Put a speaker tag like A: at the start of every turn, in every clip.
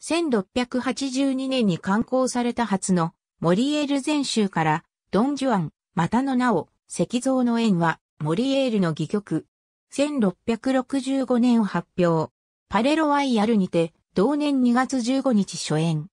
A: 1682年に刊行された初のモリエール全集からドン・ジュアン、またの名を石像の縁はモリエールの戯曲。1665年を発表。パレロワイヤルにて同年2月15日初演。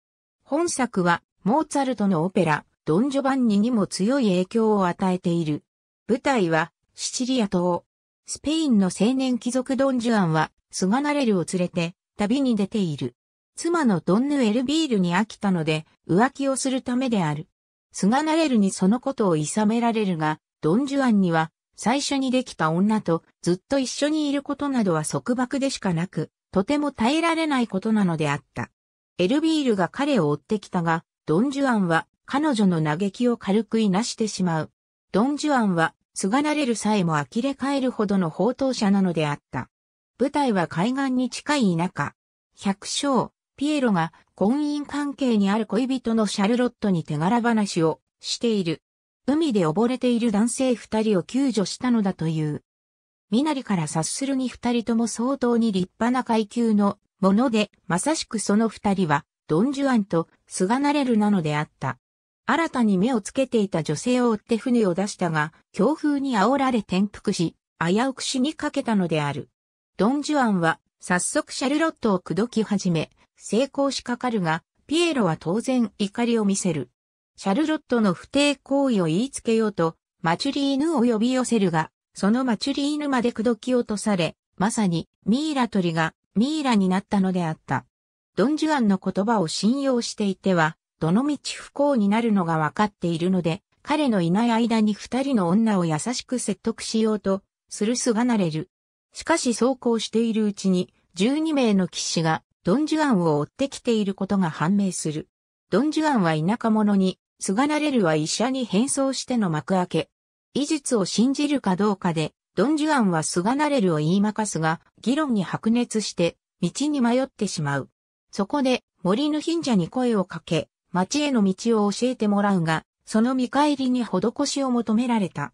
A: 本作はモーツァルトのオペラドン・ジョバンニにも強い影響を与えている。舞台はシチリア島。スペインの青年貴族ドン・ジュアンは、スガナレルを連れて、旅に出ている。妻のドンヌ・エルビールに飽きたので、浮気をするためである。菅ガナレルにそのことをさめられるが、ドン・ジュアンには、最初にできた女とずっと一緒にいることなどは束縛でしかなく、とても耐えられないことなのであった。エルビールが彼を追ってきたが、ドン・ジュアンは彼女の嘆きを軽くいなしてしまう。ドン・ジュアンは、すがなれるさえも呆れ返るほどの放蕩者なのであった。舞台は海岸に近い田舎。百姓、ピエロが婚姻関係にある恋人のシャルロットに手柄話をしている。海で溺れている男性二人を救助したのだという。身なりから察するに二人とも相当に立派な階級のもので、まさしくその二人は、ドン・ジュアンとすがナレルなのであった。新たに目をつけていた女性を追って船を出したが、強風に煽られ転覆し、危うく死にかけたのである。ドン・ジュアンは、早速シャルロットを口説き始め、成功しかかるが、ピエロは当然怒りを見せる。シャルロットの不貞行為を言いつけようと、マチュリーヌを呼び寄せるが、そのマチュリーヌまで口説き落とされ、まさにミイラ鳥がミイラになったのであった。ドンジュアンの言葉を信用していては、どのみち不幸になるのがわかっているので、彼のいない間に二人の女を優しく説得しようと、するすがなれる。しかしそうこうしているうちに、十二名の騎士がドン・ジュアンを追ってきていることが判明する。ドン・ジュアンは田舎者に、すがなれるは医者に変装しての幕開け。医術を信じるかどうかで、ドン・ジュアンはすがなれるを言いまかすが、議論に白熱して、道に迷ってしまう。そこで、森の貧者に声をかけ、町への道を教えてもらうが、その見返りに施しを求められた。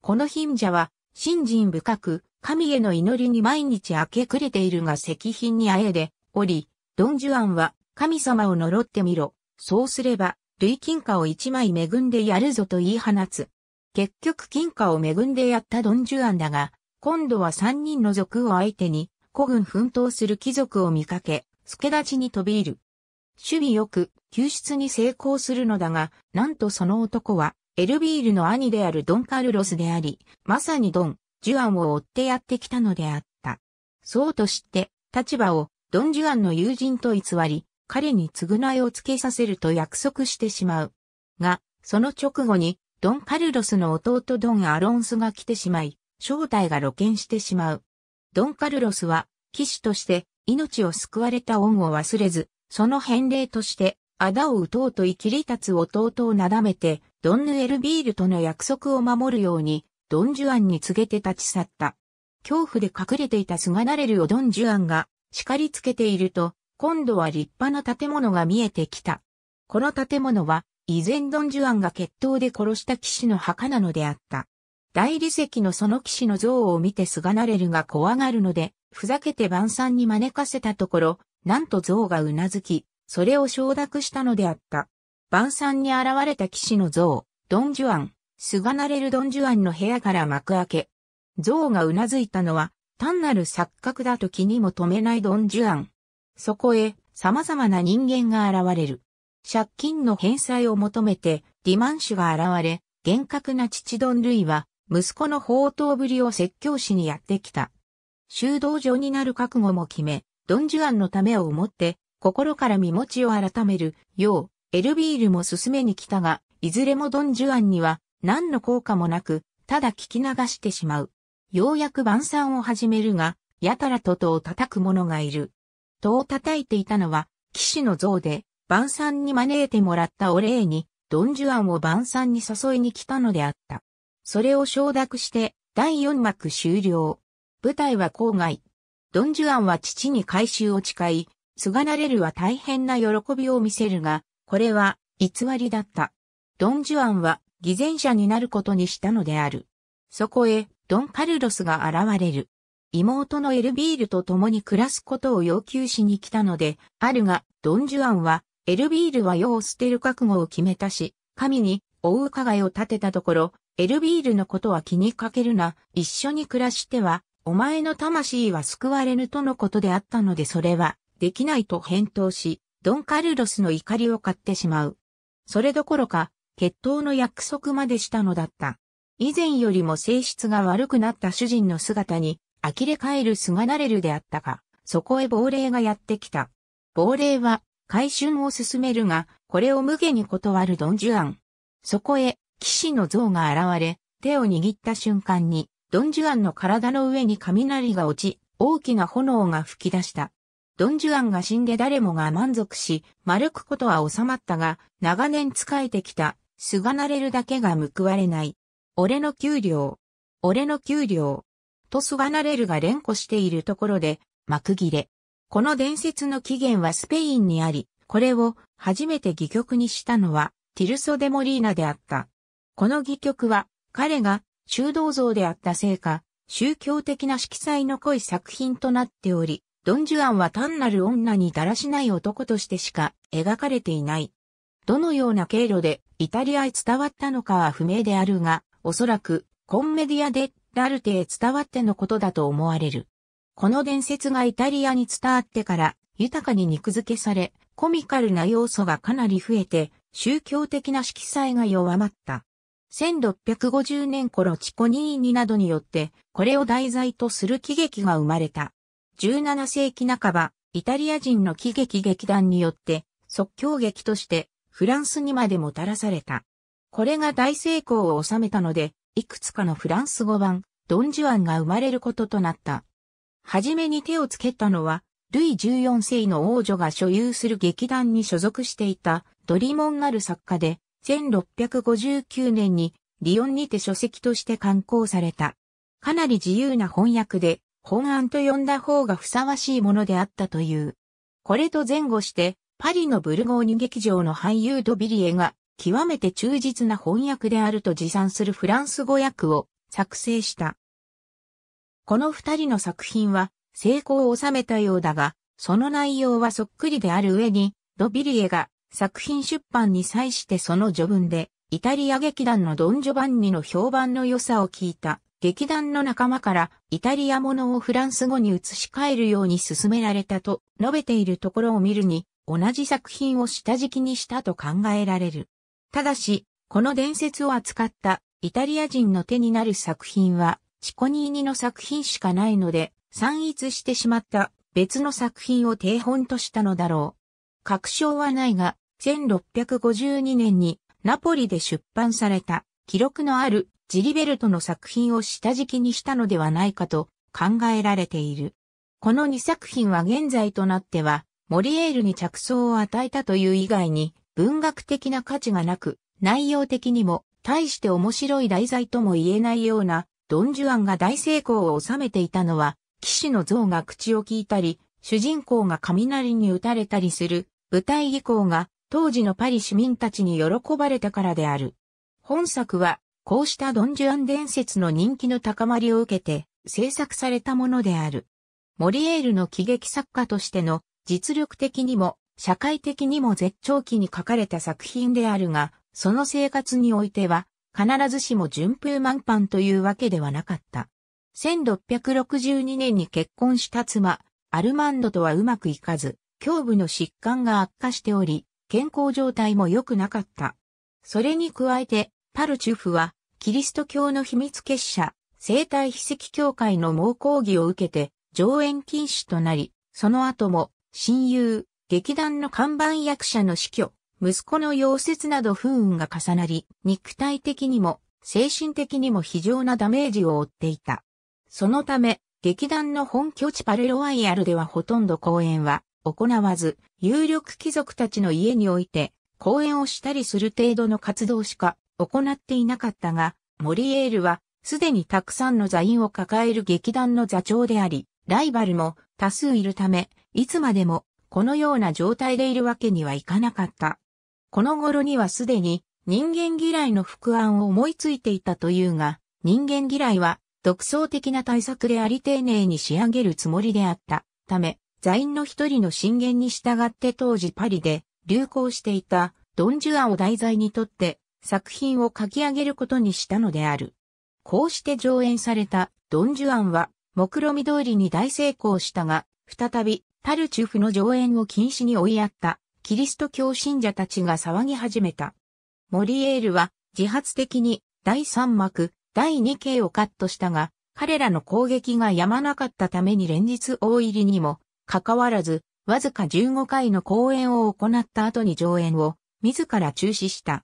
A: この貧者は、信心深く、神への祈りに毎日明け暮れているが石品にあえで、おり、ドン・ジュアンは、神様を呪ってみろ。そうすれば、類金貨を一枚恵んでやるぞと言い放つ。結局金貨を恵んでやったドン・ジュアンだが、今度は三人の族を相手に、古軍奮闘する貴族を見かけ、助立ちに飛び入る。守備よく、救出に成功するのだが、なんとその男は、エルビールの兄であるドン・カルロスであり、まさにドン、ジュアンを追ってやってきたのであった。そうとして、立場をドン・ジュアンの友人と偽り、彼に償いをつけさせると約束してしまう。が、その直後に、ドン・カルロスの弟ドン・アロンスが来てしまい、正体が露見してしまう。ドン・カルロスは、騎士として命を救われた恩を忘れず、その返礼として、あだを打とうと生きり立つ弟をなだめて、ドンヌエルビールとの約束を守るように、ドンジュアンに告げて立ち去った。恐怖で隠れていたすがられるをドンジュアンが叱りつけていると、今度は立派な建物が見えてきた。この建物は、以前ドンジュアンが決闘で殺した騎士の墓なのであった。大理石のその騎士の像を見て菅なれるが怖がるので、ふざけて晩餐に招かせたところ、なんと像がうなずき、それを承諾したのであった。晩餐に現れた騎士の像、ドンジュアン、菅なれる。ドンジュアンの部屋から幕開け。像がうなずいたのは、単なる錯覚だと気にも留めないドン・ジュアン。そこへ様々な人間が現れる。借金の返済を求めてディマンシュが現れ、厳格な父ドン・ルイは息子の宝刀ぶりを説教しにやってきた。修道場になる覚悟も決め、ドン・ジュアンのためを思って心から身持ちを改めるよう、エルビールも進めに来たが、いずれもドン・ジュアンには何の効果もなく、ただ聞き流してしまう。ようやく晩餐を始めるが、やたらと戸を叩く者がいる。戸を叩いていたのは、騎士の像で、晩餐に招いてもらったお礼に、ドンジュアンを晩餐に誘いに来たのであった。それを承諾して、第四幕終了。舞台は郊外。ドンジュアンは父に回収を誓い、すがなれるは大変な喜びを見せるが、これは偽りだった。ドンジュアンは偽善者になることにしたのである。そこへ、ドン・カルロスが現れる。妹のエルビールと共に暮らすことを要求しに来たので、あるが、ドン・ジュアンは、エルビールは世を捨てる覚悟を決めたし、神に、追う加害を立てたところ、エルビールのことは気にかけるな、一緒に暮らしては、お前の魂は救われぬとのことであったのでそれは、できないと返答し、ドン・カルロスの怒りを買ってしまう。それどころか、決闘の約束までしたのだった。以前よりも性質が悪くなった主人の姿に、呆れ返る菅がなれるであったが、そこへ亡霊がやってきた。亡霊は、回春を進めるが、これを無下に断るドンジュアン。そこへ、騎士の像が現れ、手を握った瞬間に、ドンジュアンの体の上に雷が落ち、大きな炎が噴き出した。ドンジュアンが死んで誰もが満足し、丸くことは収まったが、長年仕えてきた、菅がなれるだけが報われない。俺の給料、俺の給料、とすがなれるが連呼しているところで、幕切れ。この伝説の起源はスペインにあり、これを初めて戯曲にしたのは、ティルソ・デ・モリーナであった。この戯曲は、彼が修道像であったせいか、宗教的な色彩の濃い作品となっており、ドン・ジュアンは単なる女にだらしない男としてしか描かれていない。どのような経路でイタリアへ伝わったのかは不明であるが、おそらく、コンメディアでラルテへ伝わってのことだと思われる。この伝説がイタリアに伝わってから豊かに肉付けされ、コミカルな要素がかなり増えて、宗教的な色彩が弱まった。1650年頃チコニーニなどによって、これを題材とする喜劇が生まれた。17世紀半ば、イタリア人の喜劇劇団によって、即興劇として、フランスにまでもたらされた。これが大成功を収めたので、いくつかのフランス語版、ドンジュアンが生まれることとなった。はじめに手をつけたのは、ルイ14世の王女が所有する劇団に所属していたドリモンガル作家で、1659年にリヨンにて書籍として刊行された。かなり自由な翻訳で、本案と呼んだ方がふさわしいものであったという。これと前後して、パリのブルゴーニュ劇場の俳優ドビリエが極めて忠実な翻訳であると持参するフランス語訳を作成した。この二人の作品は成功を収めたようだが、その内容はそっくりである上に、ドビリエが作品出版に際してその序文で、イタリア劇団のドン・ジョバンニの評判の良さを聞いた劇団の仲間からイタリアものをフランス語に移し替えるように勧められたと述べているところを見るに同じ作品を下敷きにしたと考えられる。ただし、この伝説を扱ったイタリア人の手になる作品は、チコニーニの作品しかないので、散逸してしまった別の作品を定本としたのだろう。確証はないが、1652年にナポリで出版された記録のあるジリベルトの作品を下敷きにしたのではないかと考えられている。この2作品は現在となっては、モリエールに着想を与えたという以外に、文学的な価値がなく、内容的にも、大して面白い題材とも言えないような、ドン・ジュアンが大成功を収めていたのは、騎士の像が口を聞いたり、主人公が雷に打たれたりする、舞台技巧が、当時のパリ市民たちに喜ばれたからである。本作は、こうしたドン・ジュアン伝説の人気の高まりを受けて、制作されたものである。モリエールの喜劇作家としての実力的にも社会的にも絶頂期に書かれた作品であるが、その生活においては、必ずしも順風満帆というわけではなかった。1662年に結婚した妻、アルマンドとはうまくいかず、胸部の疾患が悪化しており、健康状態も良くなかった。それに加えて、パルチュフは、キリスト教の秘密結社、生体秘跡協会の猛抗議を受けて、上演禁止となり、その後も、親友、劇団の看板役者の死去、息子の溶接など不運が重なり、肉体的にも精神的にも非常なダメージを負っていた。そのため、劇団の本拠地パレロワイヤルではほとんど公演は行わず、有力貴族たちの家において公演をしたりする程度の活動しか行っていなかったが、モリエールはすでにたくさんの座員を抱える劇団の座長であり、ライバルも多数いるため、いつまでもこのような状態でいるわけにはいかなかった。この頃にはすでに人間嫌いの副案を思いついていたというが、人間嫌いは独創的な対策であり丁寧に仕上げるつもりであったため、座員の一人の進言に従って当時パリで流行していたドン・ジュアを題材にとって作品を書き上げることにしたのである。こうして上演されたドン・ジュアンは目論見通りに大成功したが、再びタルチュフの上演を禁止に追いやったキリスト教信者たちが騒ぎ始めた。モリエールは自発的に第3幕、第2形をカットしたが、彼らの攻撃が止まなかったために連日大入りにも、かかわらず、わずか15回の公演を行った後に上演を、自ら中止した。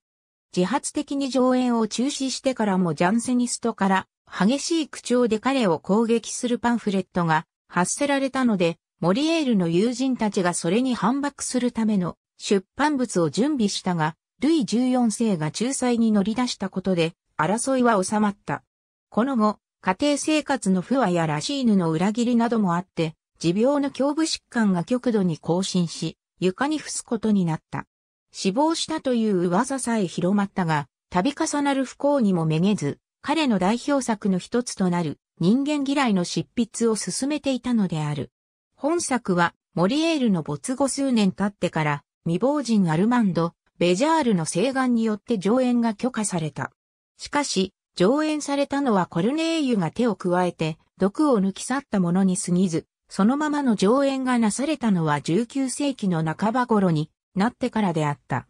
A: 自発的に上演を中止してからもジャンセニストから、激しい口調で彼を攻撃するパンフレットが発せられたので、モリエールの友人たちがそれに反駁するための出版物を準備したが、ルイ14世が仲裁に乗り出したことで、争いは収まった。この後、家庭生活の不和やラシーヌの裏切りなどもあって、持病の胸部疾患が極度に更新し、床に伏すことになった。死亡したという噂さえ広まったが、度重なる不幸にもめげず、彼の代表作の一つとなる人間嫌いの執筆を進めていたのである。本作は、モリエールの没後数年経ってから、未亡人アルマンド、ベジャールの請願によって上演が許可された。しかし、上演されたのはコルネーユが手を加えて、毒を抜き去ったものに過ぎず、そのままの上演がなされたのは19世紀の半ば頃になってからであった。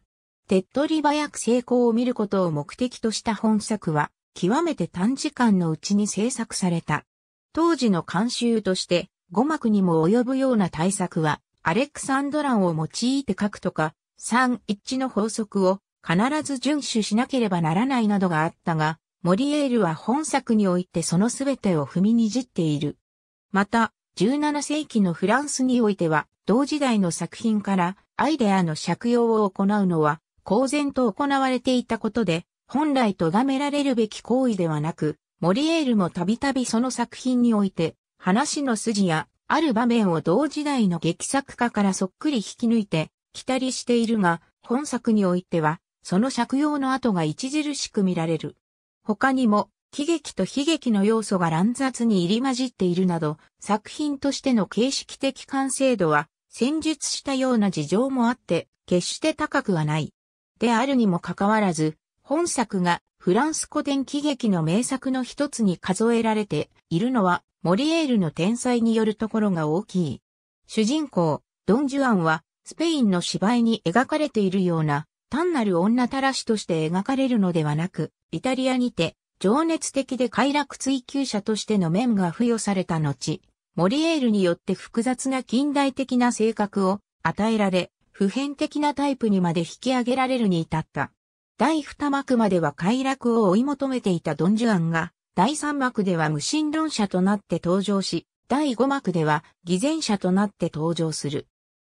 A: 手っ取り早く成功を見ることを目的とした本作は、極めて短時間のうちに制作された。当時の慣習として、語幕にも及ぶような対策は、アレクサンドランを用いて書くとか、3一致の法則を必ず遵守しなければならないなどがあったが、モリエールは本作においてその全てを踏みにじっている。また、17世紀のフランスにおいては、同時代の作品からアイデアの借用を行うのは、公然と行われていたことで、本来咎められるべき行為ではなく、モリエールもたびたびその作品において、話の筋や、ある場面を同時代の劇作家からそっくり引き抜いて、来たりしているが、本作においては、その借用の跡が著しく見られる。他にも、喜劇と悲劇の要素が乱雑に入り混じっているなど、作品としての形式的完成度は、戦術したような事情もあって、決して高くはない。であるにもかかわらず、本作がフランス古典喜劇の名作の一つに数えられているのは、モリエールの天才によるところが大きい。主人公、ドン・ジュアンは、スペインの芝居に描かれているような、単なる女たらしとして描かれるのではなく、イタリアにて、情熱的で快楽追求者としての面が付与された後、モリエールによって複雑な近代的な性格を与えられ、普遍的なタイプにまで引き上げられるに至った。第二幕までは快楽を追い求めていたドン・ジュアンが、第3幕では無神論者となって登場し、第5幕では偽善者となって登場する。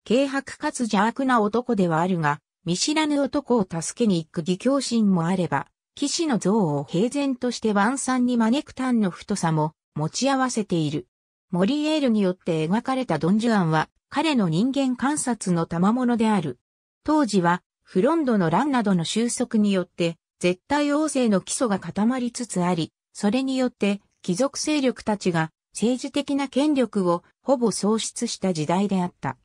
A: 軽薄かつ邪悪な男ではあるが、見知らぬ男を助けに行く義教心もあれば、騎士の像を平然として晩餐に招く単の太さも持ち合わせている。モリエールによって描かれたドンジュアンは彼の人間観察の賜物である。当時はフロンドの乱などの収束によって絶対王政の基礎が固まりつつあり、それによって貴族勢力たちが政治的な権力をほぼ喪失した時代であった。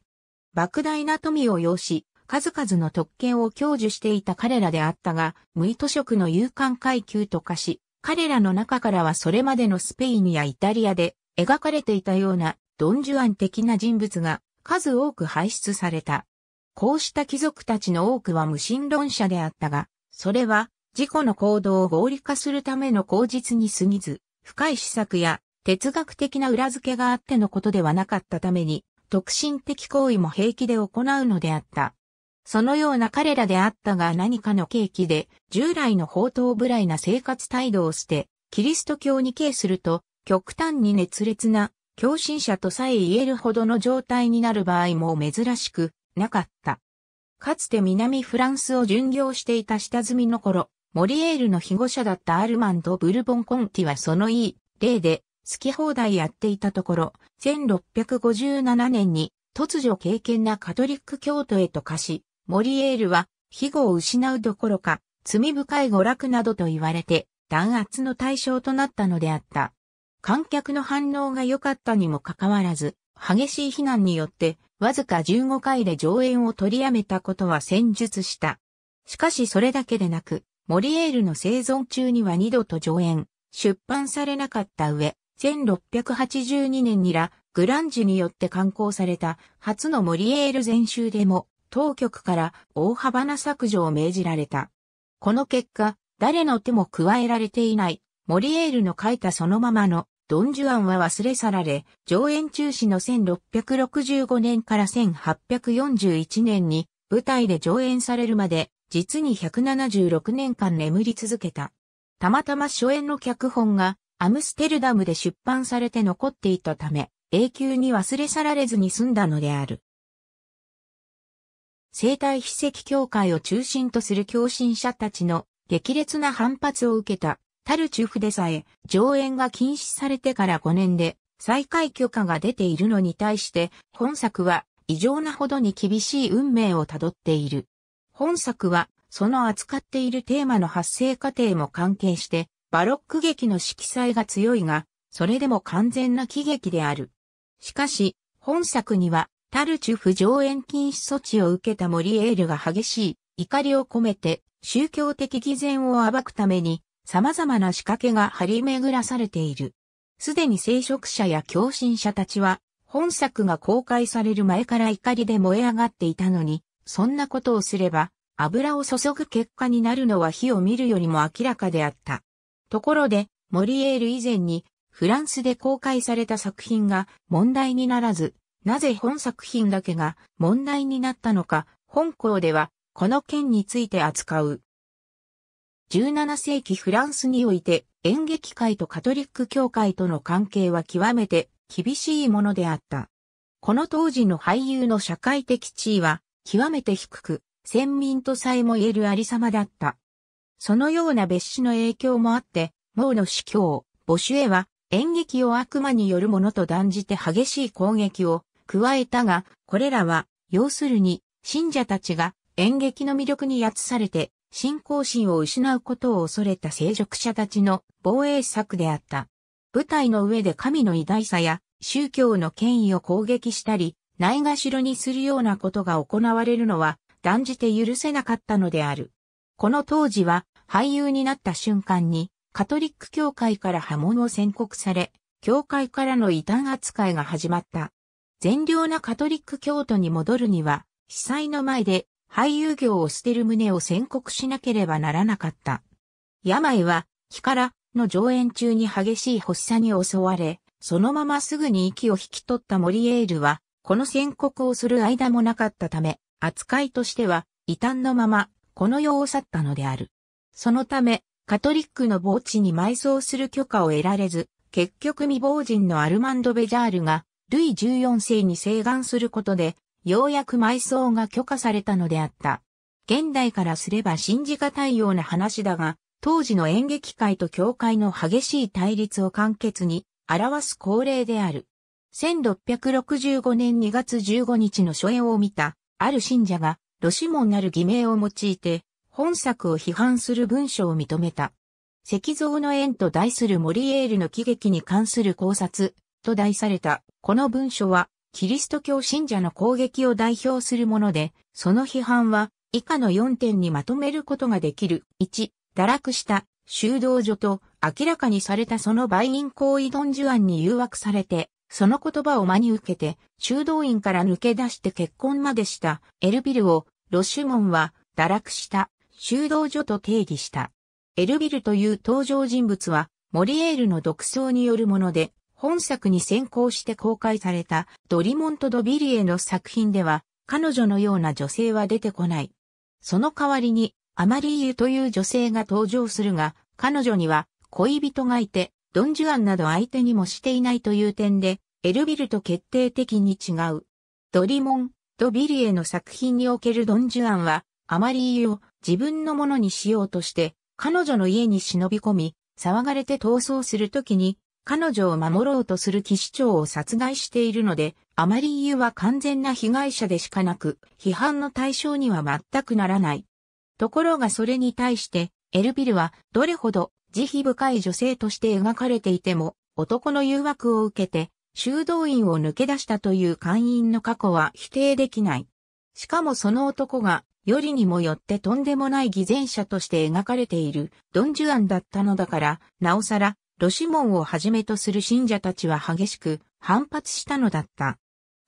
A: 莫大な富を要し、数々の特権を享受していた彼らであったが、無意図職の勇敢階級と化し、彼らの中からはそれまでのスペインやイタリアで描かれていたようなドンジュアン的な人物が数多く輩出された。こうした貴族たちの多くは無神論者であったが、それは自己の行動を合理化するための口実に過ぎず、深い施策や哲学的な裏付けがあってのことではなかったために、特進的行為も平気で行うのであった。そのような彼らであったが何かの契機で、従来の刀ぶらいな生活態度を捨て、キリスト教に敬すると、極端に熱烈な、狂信者とさえ言えるほどの状態になる場合も珍しくなかった。かつて南フランスを巡業していた下積みの頃、モリエールの被護者だったアルマンド・ブルボン・コンティはそのいい例で好き放題やっていたところ、1657年に突如敬虔なカトリック教徒へと化し、モリエールは庇護を失うどころか罪深い娯楽などと言われて弾圧の対象となったのであった。観客の反応が良かったにもかかわらず、激しい非難によってわずか15回で上演を取りやめたことは戦術した。しかしそれだけでなく、モリエールの生存中には二度と上演、出版されなかった上、1682年にラ・グランジュによって刊行された初のモリエール全集でも、当局から大幅な削除を命じられた。この結果、誰の手も加えられていない、モリエールの書いたそのままのドンジュアンは忘れ去られ、上演中止の1665年から1841年に舞台で上演されるまで実に176年間眠り続けた。たまたま初演の脚本がアムステルダムで出版されて残っていたため、永久に忘れ去られずに済んだのである。生体筆跡協会を中心とする共振者たちの激烈な反発を受けた、タルチュフでさえ、上演が禁止されてから5年で、再開許可が出ているのに対して、本作は異常なほどに厳しい運命をたどっている。本作は、その扱っているテーマの発生過程も関係して、バロック劇の色彩が強いが、それでも完全な喜劇である。しかし、本作には、タルチュフ上演禁止措置を受けたモリエールが激しい怒りを込めて宗教的偽善を暴くために様々な仕掛けが張り巡らされている。すでに聖職者や狂信者たちは本作が公開される前から怒りで燃え上がっていたのに、そんなことをすれば、油を注ぐ結果になるのは火を見るよりも明らかであった。ところで、モリエール以前に、フランスで公開された作品が問題にならず、なぜ本作品だけが問題になったのか、本校では、この件について扱う。17世紀フランスにおいて演劇界とカトリック教会との関係は極めて厳しいものであった。この当時の俳優の社会的地位は極めて低く、先民とさえも言えるありさまだった。そのような別紙の影響もあって、毛の司教、母主へは、演劇を悪魔によるものと断じて激しい攻撃を加えたが、これらは、要するに、信者たちが演劇の魅力にやつされて、信仰心を失うことを恐れた聖職者たちの防衛策であった。舞台の上で神の偉大さや宗教の権威を攻撃したり、ないがしろにするようなことが行われるのは断じて許せなかったのである。この当時は俳優になった瞬間にカトリック教会から波紋を宣告され、教会からの異端扱いが始まった。善良なカトリック教徒に戻るには、被災の前で俳優業を捨てる旨を宣告しなければならなかった。病は、気からの上演中に激しい発作に襲われ、そのまますぐに息を引き取ったモリエールは、この宣告をする間もなかったため、扱いとしては、異端のまま、この世を去ったのである。そのため、カトリックの墓地に埋葬する許可を得られず、結局未亡人のアルマンド・ベジャールが、ルイ14世に請願することで、ようやく埋葬が許可されたのであった。現代からすれば信じがたいような話だが、当時の演劇界と教会の激しい対立を簡潔に表す恒例である。1665年2月15日の初演を見た、ある信者が、ロシモンなる偽名を用いて、本作を批判する文章を認めた。石像の縁と題するモリエールの喜劇に関する考察、と題された、この文書は、キリスト教信者の攻撃を代表するもので、その批判は、以下の4点にまとめることができる。1、堕落した、修道所と明らかにされたその売人行為ドンジュアンに誘惑されて、その言葉を真に受けて、修道院から抜け出して結婚までしたエルビルを、ロシュモンは、堕落した修道所と定義した。エルビルという登場人物は、モリエールの独創によるもので、本作に先行して公開されたドリモント・ド・ビリエの作品では、彼女のような女性は出てこない。その代わりに、アマリーユという女性が登場するが、彼女には恋人がいて、ドン・ジュアンなど相手にもしていないという点で、エルビルと決定的に違う。ドリモン、ド・ビリエの作品におけるドン・ジュアンは、あまりーを自分のものにしようとして、彼女の家に忍び込み、騒がれて逃走するときに、彼女を守ろうとする騎士長を殺害しているので、あまりーユは完全な被害者でしかなく、批判の対象には全くならない。ところがそれに対して、エルビルはどれほど慈悲深い女性として描かれていても、男の誘惑を受けて、修道院を抜け出したという会員の過去は否定できない。しかもその男が、よりにもよってとんでもない偽善者として描かれているドン・ジュアンだったのだから、なおさら、ロシモンをはじめとする信者たちは激しく反発したのだった。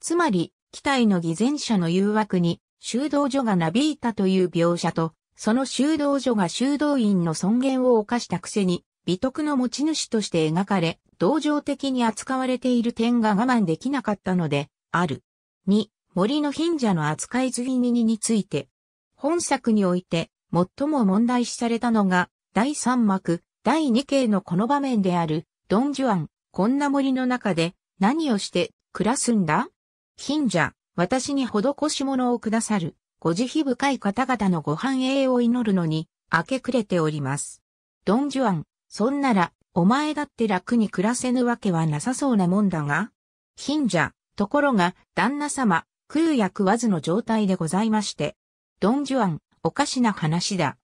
A: つまり、期待の偽善者の誘惑に修道女がなびいたという描写と、その修道女が修道院の尊厳を犯したくせに、美徳の持ち主として描かれ、同情的に扱われている点が我慢できなかったので、ある。2、森の貧者の扱いずぎにについて。本作において、最も問題視されたのが、第3幕、第2形のこの場面である、ドン・ジュアン、こんな森の中で、何をして、暮らすんだ貧者、私に施し物をくださる。ご慈悲深い方々のご繁栄を祈るのに、明け暮れております。ドン・ジュアン、そんなら、お前だって楽に暮らせぬわけはなさそうなもんだが、貧者、ところが、旦那様、食うわずの状態でございまして。ドン・ジュアン、おかしな話だ。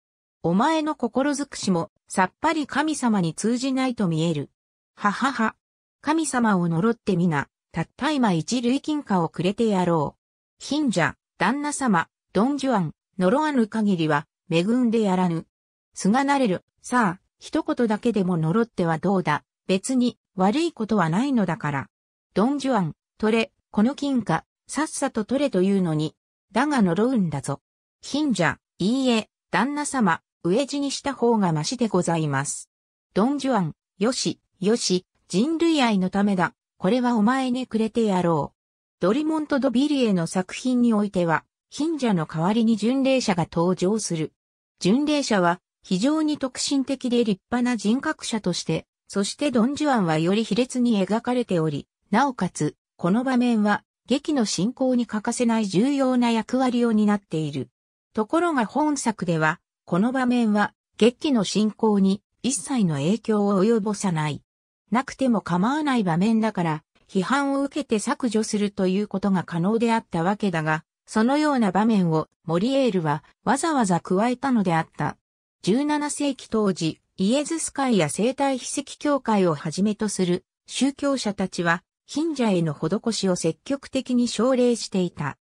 A: お前の心づくしも、さっぱり神様に通じないと見える。ははは。神様を呪ってみな、たった今一類金貨をくれてやろう。貧者、旦那様、ドン・ジュアン、呪わぬ限りは、恵んでやらぬ。すがなれる、さあ、一言だけでも呪ってはどうだ、別に、悪いことはないのだから。ドン・ジュアン、取れ、この金貨、さっさと取れというのに、だが呪うんだぞ。貧者、いいえ、旦那様、飢え死にした方がましでございます。ドン・ジュアン、よし、よし、人類愛のためだ。これはお前にくれてやろう。ドリモント・ド・ビリエの作品においては、近者の代わりに巡礼者が登場する。巡礼者は非常に特進的で立派な人格者として、そしてドン・ジュアンはより卑劣に描かれており、なおかつ、この場面は劇の進行に欠かせない重要な役割を担っている。ところが本作では、この場面は劇の進行に一切の影響を及ぼさない。なくても構わない場面だから、批判を受けて削除するということが可能であったわけだが、そのような場面をモリエールはわざわざ加えたのであった。17世紀当時、イエズス会や生体秘跡協会をはじめとする宗教者たちは、貧者への施しを積極的に奨励していた。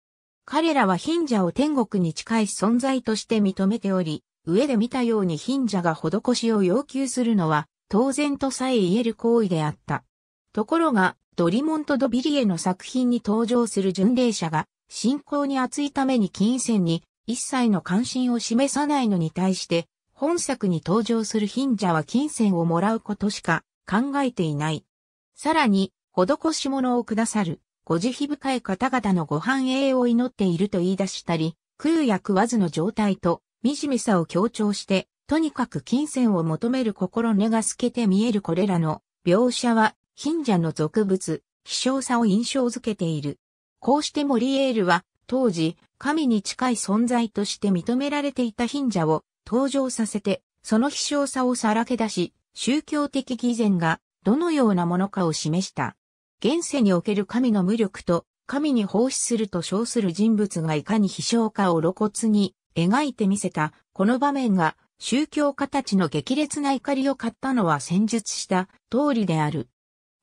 A: 彼らは貧者を天国に近い存在として認めており、上で見たように貧者が施しを要求するのは当然とさえ言える行為であった。ところが、ドリモント・ド・ビリエの作品に登場する巡礼者が、信仰に厚いために金銭に一切の関心を示さないのに対して、本作に登場する貧者は金銭をもらうことしか考えていない。さらに、施し物をくださる、ご慈悲深い方々のご繁栄を祈っていると言い出したり、食うや食わずの状態と、惨めさを強調して、とにかく金銭を求める心根が透けて見えるこれらの描写は、貧者の俗物、希少さを印象づけている。こうしてモリエールは、当時、神に近い存在として認められていた貧者を登場させて、その卑小さをさらけ出し、宗教的偽善がどのようなものかを示した。現世における神の無力と、神に奉仕すると称する人物がいかに卑小かを露骨に描いてみせた、この場面が宗教家たちの激烈な怒りを買ったのは戦術した通りである。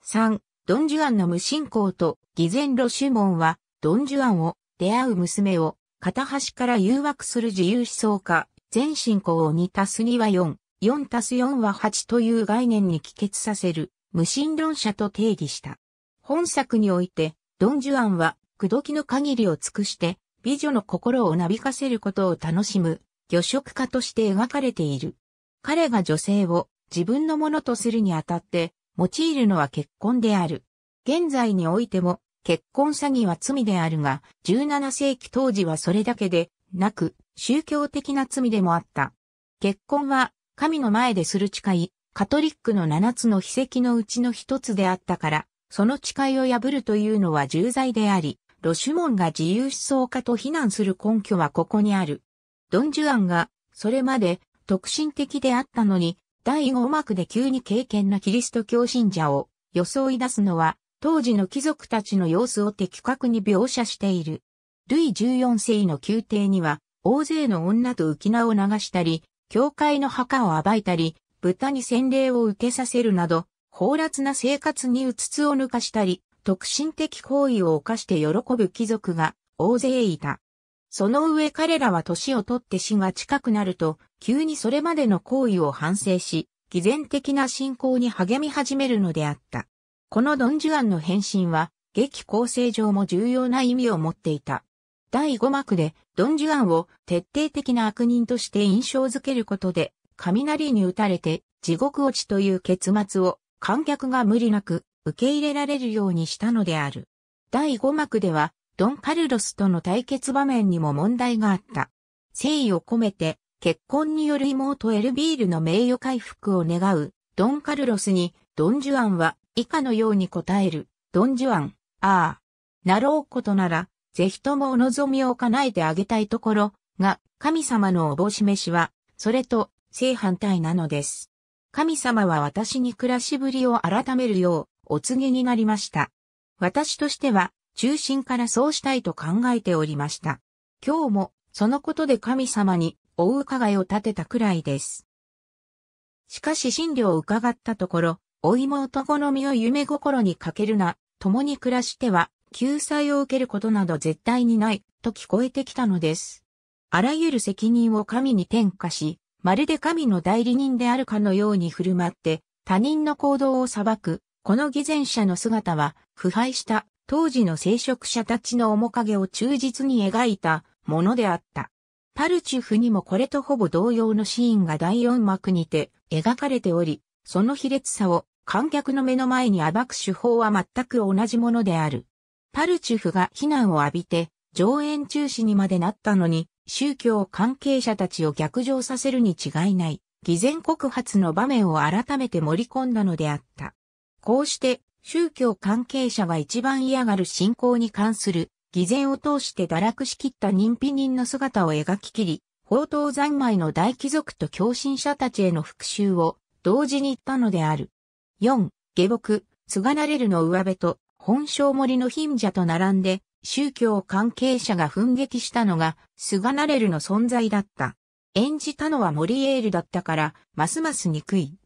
A: 3、ドンジュアンの無信仰と偽善路主門は、ドン・ジュアンを、出会う娘を、片端から誘惑する自由思想家、全信仰を2たす2は4、4たす4は8という概念に帰結させる、無神論者と定義した。本作において、ドン・ジュアンは、口説きの限りを尽くして、美女の心をなびかせることを楽しむ、魚食家として描かれている。彼が女性を自分のものとするにあたって、用いるのは結婚である。現在においても結婚詐欺は罪であるが、17世紀当時はそれだけでなく、宗教的な罪でもあった。結婚は神の前でする誓い、カトリックの7つの秘跡のうちの一つであったから、その誓いを破るというのは重罪であり、ロシュモンが自由思想家と非難する根拠はここにある。ドン・ジュアンが、それまで、特進的であったのに、第五幕で急に敬虔なキリスト教信者を装い出すのは、当時の貴族たちの様子を的確に描写している。ルイ14世の宮廷には、大勢の女と浮き名を流したり、教会の墓を暴いたり、豚に洗礼を受けさせるなど、放辣な生活にうつつを抜かしたり、特進的行為を犯して喜ぶ貴族が大勢いた。その上彼らは年をとって死が近くなると、急にそれまでの行為を反省し、偽善的な信仰に励み始めるのであった。このドン・ジュアンの変身は、劇構成上も重要な意味を持っていた。第5幕で、ドン・ジュアンを徹底的な悪人として印象づけることで、雷に打たれて地獄落ちという結末を観客が無理なく受け入れられるようにしたのである。第5幕では、ドン・カルロスとの対決場面にも問題があった。誠意を込めて、結婚による妹エルビールの名誉回復を願う、ドン・カルロスに、ドン・ジュアンは、以下のように答える、ドンジュアン、ああ、なろうことなら、ぜひともお望みを叶えてあげたいところが、神様のおぼしめしは、それと正反対なのです。神様は私に暮らしぶりを改めるよう、お告げになりました。私としては、中心からそうしたいと考えておりました。今日も、そのことで神様に、お伺いを立てたくらいです。しかし診療を伺ったところ、お妹好みを夢心にかけるな、共に暮らしては、救済を受けることなど絶対にない、と聞こえてきたのです。あらゆる責任を神に転嫁し、まるで神の代理人であるかのように振る舞って、他人の行動を裁く、この偽善者の姿は、腐敗した当時の聖職者たちの面影を忠実に描いたものであった。パルチュフにもこれとほぼ同様のシーンが第四幕にて描かれており、その卑劣さを観客の目の前に暴く手法は全く同じものである。パルチュフが非難を浴びて、上演中止にまでなったのに、宗教関係者たちを逆上させるに違いない、偽善告発の場面を改めて盛り込んだのであった。こうして、宗教関係者が一番嫌がる信仰に関する偽善を通して堕落しきった認否人の姿を描ききり、宝刀三昧の大貴族と狂信者たちへの復讐を同時に言ったのである。4、下僕、菅なれるの上辺と本性森の貧者と並んで、宗教関係者が奮撃したのが、菅なれるの存在だった。演じたのはモリエールだったから、ますます憎い。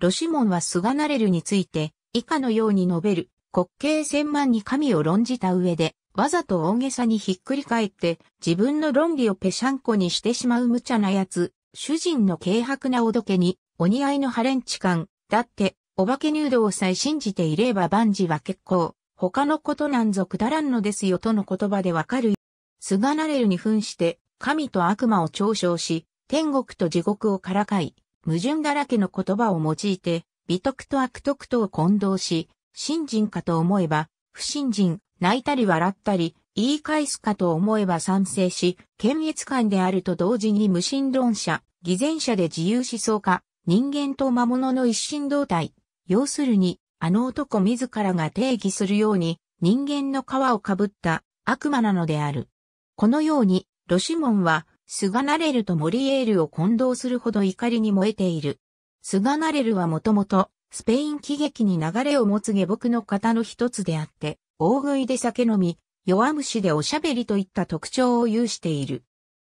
A: ロシモンは菅なれるについて、以下のように述べる、滑稽千万に神を論じた上で、わざと大げさにひっくり返って、自分の論理をぺしゃんこにしてしまう無茶なやつ、主人の軽薄なおどけに、お似合いのハレンチ感、だって、お化け入道さえ信じていれば万事は結構、他のことなんぞくだらんのですよとの言葉でわかる。菅なれるに噴して、神と悪魔を嘲笑し、天国と地獄をからかい、矛盾だらけの言葉を用いて、美徳と悪徳とを混同し、信心かと思えば、不信心、泣いたり笑ったり、言い返すかと思えば賛成し、検閲官であると同時に無神論者、偽善者で自由思想家、人間と魔物の一心同体要するに、あの男自らが定義するように、人間の皮をかぶった悪魔なのである。このように、ロシモンは、スガナレルとモリエールを混同するほど怒りに燃えている。スガナレルはもともと、スペイン喜劇に流れを持つ下僕の方の一つであって、大食いで酒飲み、弱虫でおしゃべりといった特徴を有している。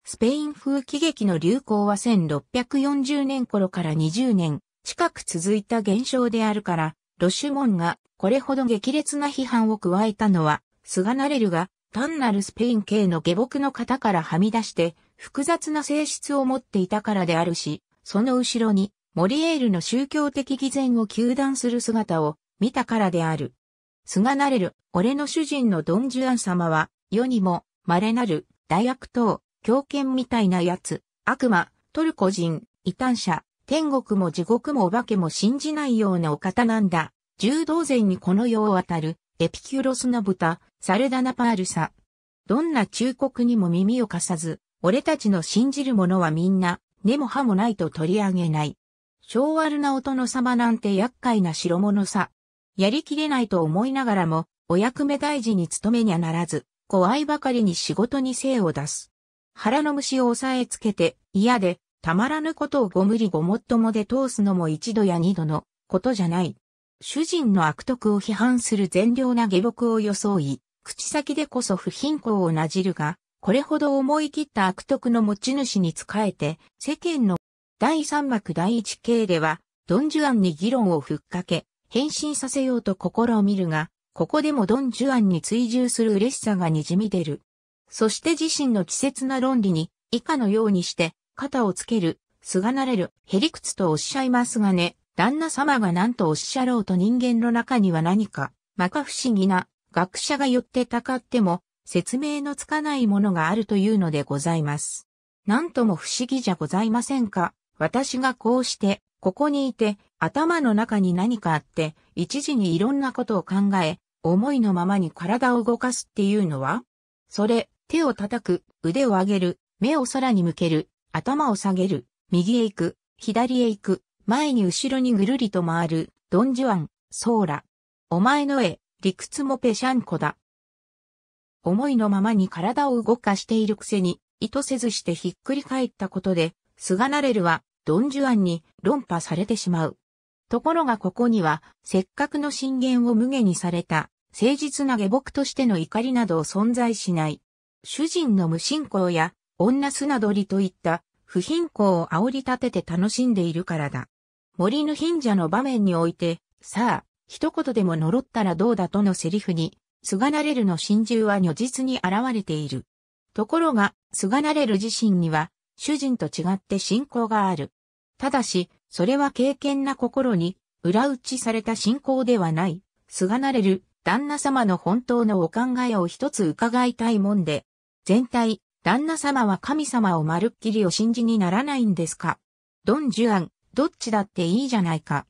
A: スペイン風喜劇の流行は1640年頃から20年、近く続いた現象であるから、ロシュモンがこれほど激烈な批判を加えたのは、菅ナレルが単なるスペイン系の下僕の方からはみ出して複雑な性質を持っていたからであるし、その後ろにモリエールの宗教的偽善を求断する姿を見たからである。菅ナレル、俺の主人のドン・ジュアン様は、世にも稀なる大悪党、狂犬みたいなやつ、悪魔、トルコ人、異端者、天国も地獄もお化けも信じないようなお方なんだ。柔道前にこの世を渡る、エピキュロスの豚、サルダナパールサ。どんな忠告にも耳を貸さず、俺たちの信じる者はみんな、根も葉もないと取り上げない。昭悪なお殿様なんて厄介な代物さ。やりきれないと思いながらも、お役目大事に務めにゃならず、怖いばかりに仕事に精を出す。腹の虫を押さえつけて、嫌で、たまらぬことをご無理ごもっともで通すのも一度や二度のことじゃない。主人の悪徳を批判する善良な下僕を装い、口先でこそ不貧困をなじるが、これほど思い切った悪徳の持ち主に仕えて、世間の第三幕第一系では、ドン・ジュアンに議論をふっかけ、変身させようと試みるが、ここでもドン・ジュアンに追従する嬉しさがにじみ出る。そして自身の稚拙な論理に、以下のようにして、肩をつける、すがなれる、へりくつとおっしゃいますがね、旦那様が何とおっしゃろうと人間の中には何か、まか不思議な、学者が寄ってたかっても、説明のつかないものがあるというのでございます。なんとも不思議じゃございませんか。私がこうして、ここにいて、頭の中に何かあって、一時にいろんなことを考え、思いのままに体を動かすっていうのはそれ、手を叩く、腕を上げる、目を空に向ける、頭を下げる、右へ行く、左へ行く、前に後ろにぐるりと回る、ドンジュアン、ソーラ。お前の絵、理屈もペシャンコだ。思いのままに体を動かしているくせに、意図せずしてひっくり返ったことで、スガナレルは、ドンジュアンに論破されてしまう。ところがここには、せっかくの信玄を無下にされた、誠実な下僕としての怒りなど存在しない。主人の無信仰や女砂鳥といった不貧困を煽り立てて楽しんでいるからだ。森の貧者の場面において、さあ、一言でも呪ったらどうだとのセリフに、菅なれるの真珠は如実に現れている。ところが、菅なれる自身には、主人と違って信仰がある。ただし、それは敬虔な心に、裏打ちされた信仰ではない、菅なれる、旦那様の本当のお考えを一つ伺いたいもんで、全体、旦那様は神様をまるっきりお信じにならないんですかドン・ジュアン、どっちだっていいじゃないか。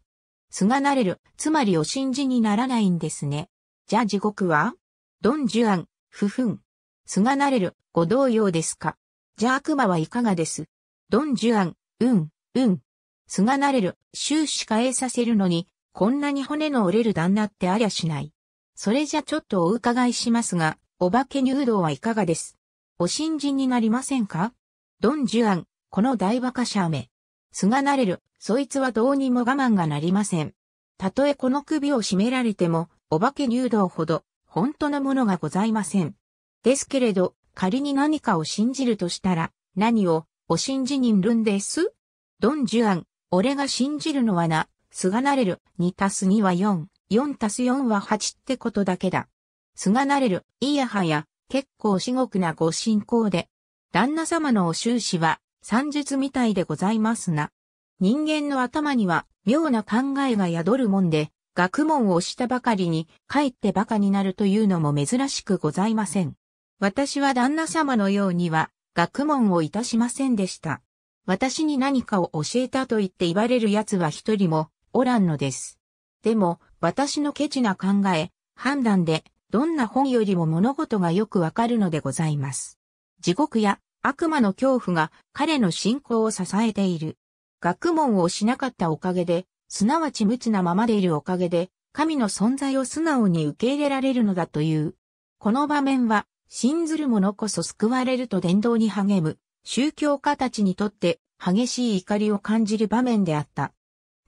A: すがなれる、つまりお信じにならないんですね。じゃあ地獄はドン・ジュアン、ふふん。すがなれる、ご同様ですか。じゃあ悪魔はいかがですドン・ジュアン、うん、うん。すがなれる、終始変えさせるのに、こんなに骨の折れる旦那ってありゃしない。それじゃちょっとお伺いしますが、お化け入道はいかがですお信じになりませんかドン・ジュアン、この大馬鹿者め。すがなれる、そいつはどうにも我慢がなりません。たとえこの首を絞められても、お化け入道ほど、本当のものがございません。ですけれど、仮に何かを信じるとしたら、何を、お信じにんるんですドン・ジュアン、俺が信じるのはな、すがなれる、2たす2は4、4たす4は8ってことだけだ。すがなれる、いやはや、結構至極なご信仰で、旦那様のお終始は、算術みたいでございますな。人間の頭には、妙な考えが宿るもんで、学問をしたばかりに、かえって馬鹿になるというのも珍しくございません。私は旦那様のようには、学問をいたしませんでした。私に何かを教えたと言って言われる奴は一人も、おらんのです。でも、私のケチな考え、判断で、どんな本よりも物事がよくわかるのでございます。地獄や悪魔の恐怖が彼の信仰を支えている。学問をしなかったおかげで、すなわち無知なままでいるおかげで、神の存在を素直に受け入れられるのだという。この場面は、信ずる者こそ救われると伝道に励む、宗教家たちにとって激しい怒りを感じる場面であった。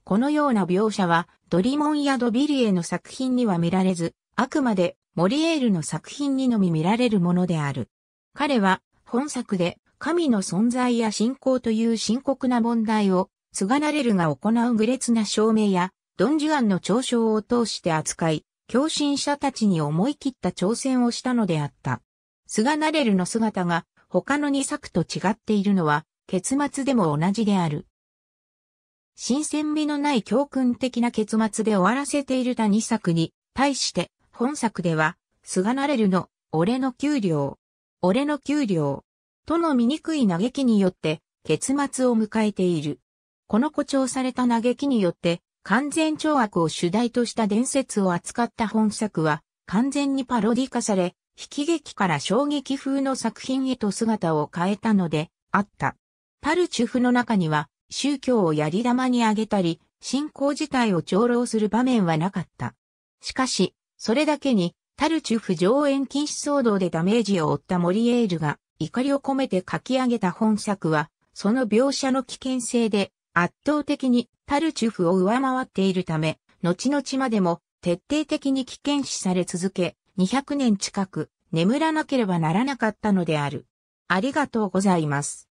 A: このような描写は、ドリモンやドビリエの作品には見られず、あくまでモリエールの作品にのみ見られるものである。彼は本作で神の存在や信仰という深刻な問題を、スガナレルが行う愚劣な証明や、ドンジュアンの嘲笑を通して扱い、共信者たちに思い切った挑戦をしたのであった。スガナレルの姿が他の2作と違っているのは、結末でも同じである。新鮮味のない教訓的な結末で終わらせているた2作に、対して、本作では、菅なれるの、俺の給料、俺の給料、との醜い嘆きによって、結末を迎えている。この誇張された嘆きによって、完全懲悪を主題とした伝説を扱った本作は、完全にパロディ化され、悲劇から衝撃風の作品へと姿を変えたので、あった。パルチュフの中には、宗教をやり玉にあげたり、信仰自体を長老する場面はなかった。しかし、それだけに、タルチュフ上演禁止騒動でダメージを負ったモリエールが怒りを込めて書き上げた本作は、その描写の危険性で圧倒的にタルチュフを上回っているため、後々までも徹底的に危険視され続け、200年近く眠らなければならなかったのである。ありがとうございます。